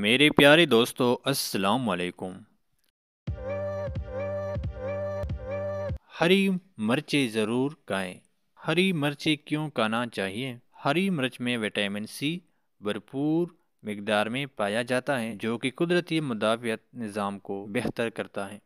मेरे प्यारे दोस्तों अस्सलाम वालेकुम हरी मिर्चें ज़रूर खाएं हरी मिर्चें क्यों खाना चाहिए हरी मिर्च में विटामिन सी भरपूर मकदार में पाया जाता है जो कि कुदरती मुदाफियत निज़ाम को बेहतर करता है